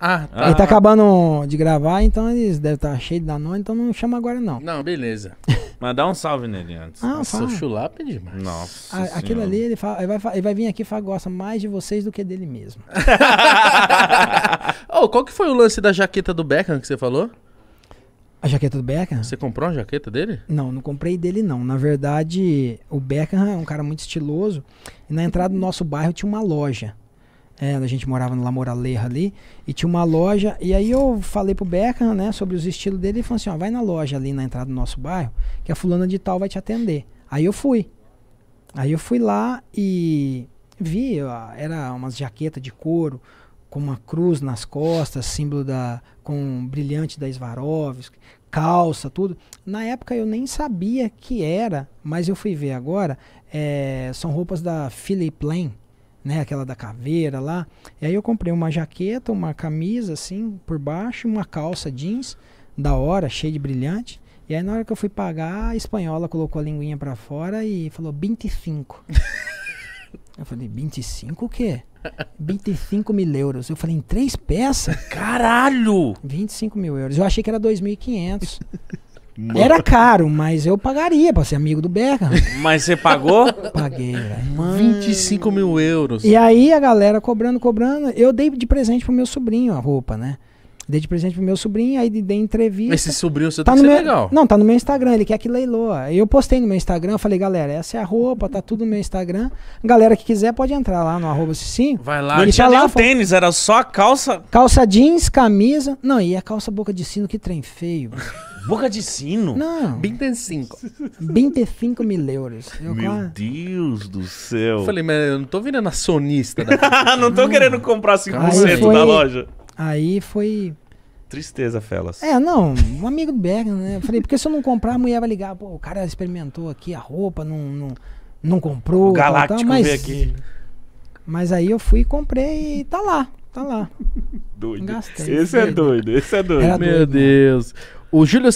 Ah, tá. Ele tá acabando de gravar, então eles devem estar tá cheios de danone, então não chama agora não. Não, beleza. Mas dá um salve nele antes. Ah, Nossa, o chulapa é demais. Nossa. A, aquilo ali, ele, fala, ele, vai, ele vai vir aqui e fala, gosta mais de vocês do que dele mesmo. oh, qual que foi o lance da jaqueta do Beckham que você falou? A jaqueta do Beckham? Você comprou a jaqueta dele? Não, não comprei dele não. Na verdade, o Beckham é um cara muito estiloso. E na entrada do nosso bairro tinha uma loja. É, a gente morava no La Moraleja ali, e tinha uma loja, e aí eu falei pro Beckham, né, sobre os estilos dele, ele falou assim, ó, vai na loja ali na entrada do nosso bairro, que a fulana de tal vai te atender. Aí eu fui. Aí eu fui lá e vi, ó, era umas jaquetas de couro, com uma cruz nas costas, símbolo da, com um brilhante da Swarovski, calça, tudo. Na época eu nem sabia que era, mas eu fui ver agora, é, são roupas da Philip Lane, né, aquela da caveira lá. E aí eu comprei uma jaqueta, uma camisa assim por baixo, uma calça jeans da hora, cheia de brilhante. E aí na hora que eu fui pagar, a espanhola colocou a linguinha para fora e falou 25. eu falei, 25 o quê? 25 mil euros. Eu falei, em três peças? Caralho! 25 mil euros. Eu achei que era 2.500. Mano. Era caro, mas eu pagaria pra ser amigo do Berra. Mas você pagou? Paguei, velho. 25 mil euros. E aí a galera cobrando, cobrando. Eu dei de presente pro meu sobrinho a roupa, né? Dei de presente pro meu sobrinho, aí dei entrevista. Esse sobrinho seu tá no meu... legal. Não, tá no meu Instagram, ele quer que leiloa. Eu postei no meu Instagram, falei, galera, essa é a roupa, tá tudo no meu Instagram. Galera que quiser pode entrar lá no arroba 5 Vai lá. Não ele tá tinha tá nem o tênis, era só calça... Calça jeans, camisa... Não, e a calça boca de sino, que trem feio. Boca de sino? Não. 25. 25 mil euros. Eu Meu quase... Deus do céu. Eu falei, mas eu não tô virando acionista. não tô não. querendo comprar 5% foi... da loja. Aí foi... Tristeza, Felas. É, não, um amigo do Berg, né? Eu falei, porque se eu não comprar, a mulher vai ligar. Pô, o cara experimentou aqui a roupa, não, não, não comprou. O Galáctico tal, tal, mas... veio aqui. Mas aí eu fui, comprei e tá lá tá lá. Doido. Gastei, esse é doido, esse é doido. Era Meu doido, né? Deus. O Júlio